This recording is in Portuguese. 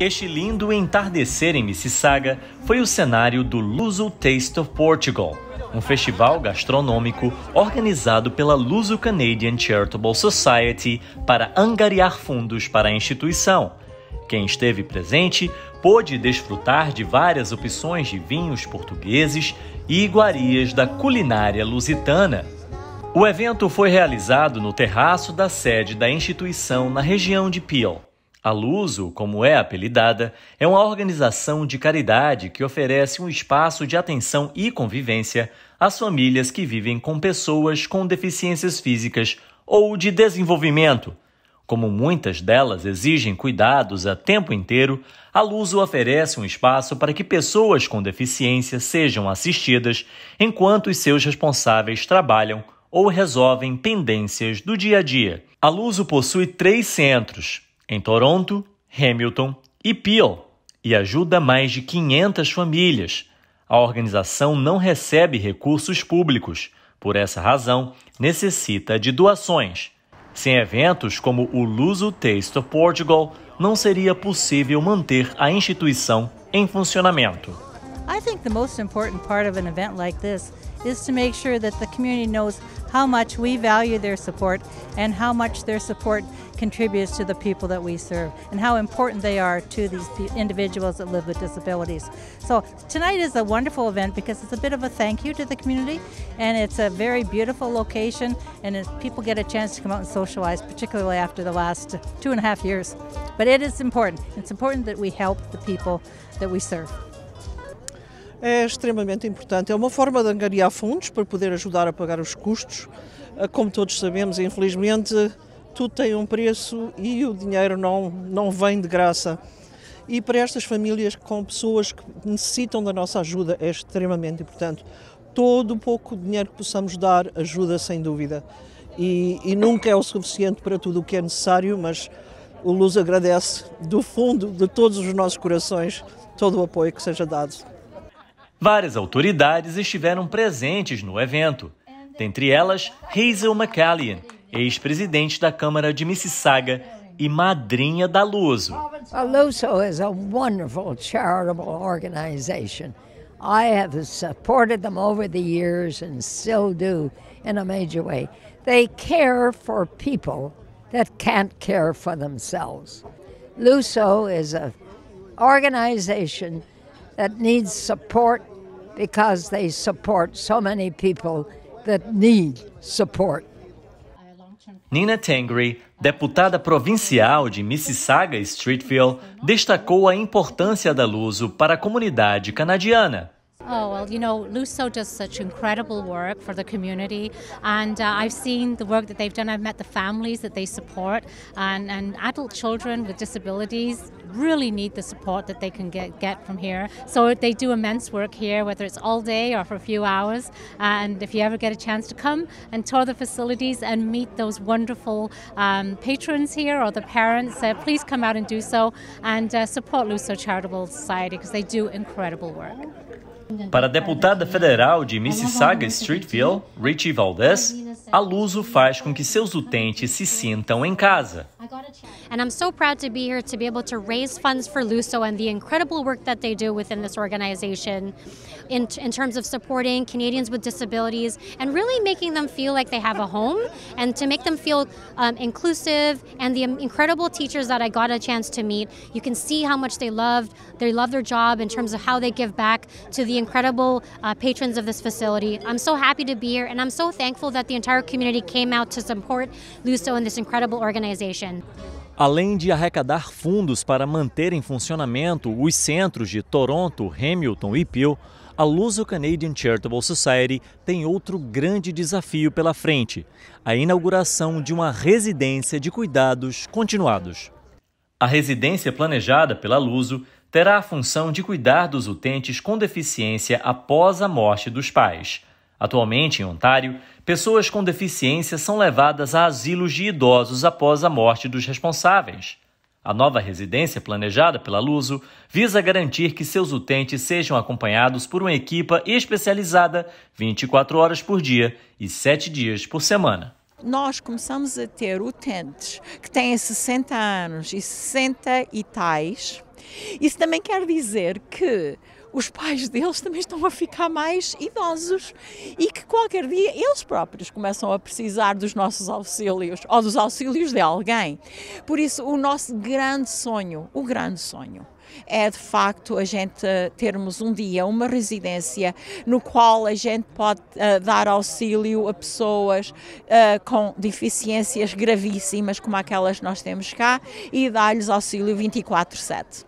Este lindo entardecer em Mississauga foi o cenário do Luso Taste of Portugal, um festival gastronômico organizado pela Luso Canadian Charitable Society para angariar fundos para a instituição. Quem esteve presente pôde desfrutar de várias opções de vinhos portugueses e iguarias da culinária lusitana. O evento foi realizado no terraço da sede da instituição na região de Peel. A Luso, como é apelidada, é uma organização de caridade que oferece um espaço de atenção e convivência às famílias que vivem com pessoas com deficiências físicas ou de desenvolvimento. Como muitas delas exigem cuidados a tempo inteiro, a Luso oferece um espaço para que pessoas com deficiência sejam assistidas enquanto os seus responsáveis trabalham ou resolvem pendências do dia a dia. A Luso possui três centros: em Toronto, Hamilton e Peel e ajuda mais de 500 famílias. A organização não recebe recursos públicos, por essa razão, necessita de doações. Sem eventos como o Luso Taste of Portugal, não seria possível manter a instituição em funcionamento. I think the most important part of an event like this is to make sure that the community knows how much we value their support and how much their support contributes to the people that we serve and how important they are to these individuals that live with disabilities. So tonight is a wonderful event because it's a bit of a thank you to the community and it's a very beautiful location and people get a chance to come out and socialize, particularly after the last two and a half years. But it is important. It's important that we help the people that we serve. é extremamente importante. É uma forma de angariar fundos para poder ajudar a pagar os custos. Ah, como todos sabemos, infelizmente, tudo tem um preço e o dinheiro não, não vem de graça. E para estas famílias com pessoas que necessitam da nossa ajuda é extremamente importante. Todo o pouco dinheiro que possamos dar ajuda, sem dúvida. E, e nunca é o suficiente para tudo o que é necessário, mas o Luz agradece do fundo de todos os nossos corações todo o apoio que seja dado. Várias autoridades estiveram presentes no evento, dentre elas Hazel McCallion, ex-presidente da Câmara de Mississauga e madrinha da Luso. A Luso is organização. wonderful charitable organization. I have supported them over the years and still do in a major way. They care for people that can't care for themselves. Luso is uma organization that needs support because they support so many people that need support. Nina Tangri, deputada provincial de Mississauga Streetville, destacou a importância da Luso para a comunidade canadiana. Oh, well, you know, Luso does such incredible work for the community, and uh, I've seen the work that they've done. I've met the families that they support, and, and adult children with disabilities really need the support that they can get, get from here. So they do immense work here, whether it's all day or for a few hours. Uh, and if you ever get a chance to come and tour the facilities and meet those wonderful um, patrons here or the parents, uh, please come out and do so and uh, support Luso Charitable Society because they do incredible work. Para a deputada federal de Mississauga Streetville, Richie Valdez, a Luso faz com que seus utentes se sintam em casa. And I'm so proud to be here to be able to raise funds for LUSO and the incredible work that they do within this organization in, in terms of supporting Canadians with disabilities and really making them feel like they have a home and to make them feel um, inclusive and the incredible teachers that I got a chance to meet. You can see how much they love. they love their job in terms of how they give back to the incredible uh, patrons of this facility. I'm so happy to be here and I'm so thankful that the entire community came out to support LUSO and this incredible organization. Além de arrecadar fundos para manter em funcionamento os centros de Toronto, Hamilton e Peel, a Luso Canadian Charitable Society tem outro grande desafio pela frente: a inauguração de uma residência de cuidados continuados. A residência planejada pela Luso terá a função de cuidar dos utentes com deficiência após a morte dos pais. Atualmente, em Ontário, pessoas com deficiência são levadas a asilos de idosos após a morte dos responsáveis. A nova residência planejada pela Luso visa garantir que seus utentes sejam acompanhados por uma equipa especializada 24 horas por dia e 7 dias por semana nós começamos a ter utentes que têm 60 anos e 60 e tais. Isso também quer dizer que os pais deles também estão a ficar mais idosos e que qualquer dia eles próprios começam a precisar dos nossos auxílios ou dos auxílios de alguém. Por isso, o nosso grande sonho, o grande sonho, é de facto a gente termos um dia uma residência no qual a gente pode uh, dar auxílio a pessoas uh, com deficiências gravíssimas como aquelas que nós temos cá e dar-lhes auxílio 24/7.